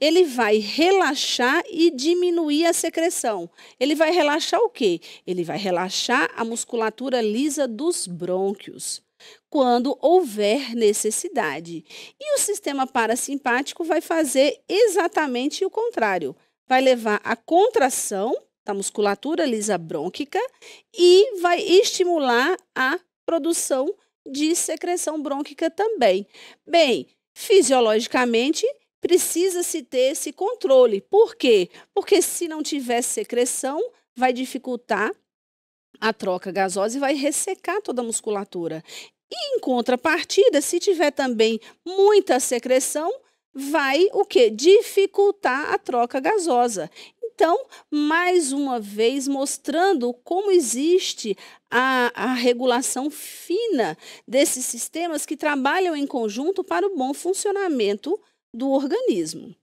ele vai relaxar e diminuir a secreção. Ele vai relaxar o quê? Ele vai relaxar a musculatura lisa dos brônquios, quando houver necessidade. E o sistema parasimpático vai fazer exatamente o contrário. Vai levar a contração da musculatura lisa brônquica e vai estimular a produção de secreção brônquica também. Bem, fisiologicamente, precisa-se ter esse controle. Por quê? Porque se não tiver secreção, vai dificultar a troca gasosa e vai ressecar toda a musculatura. E em contrapartida, se tiver também muita secreção, vai o que? Dificultar a troca gasosa. Então, mais uma vez, mostrando como existe a, a, regulação fina desses sistemas que trabalham em conjunto para o bom funcionamento do organismo.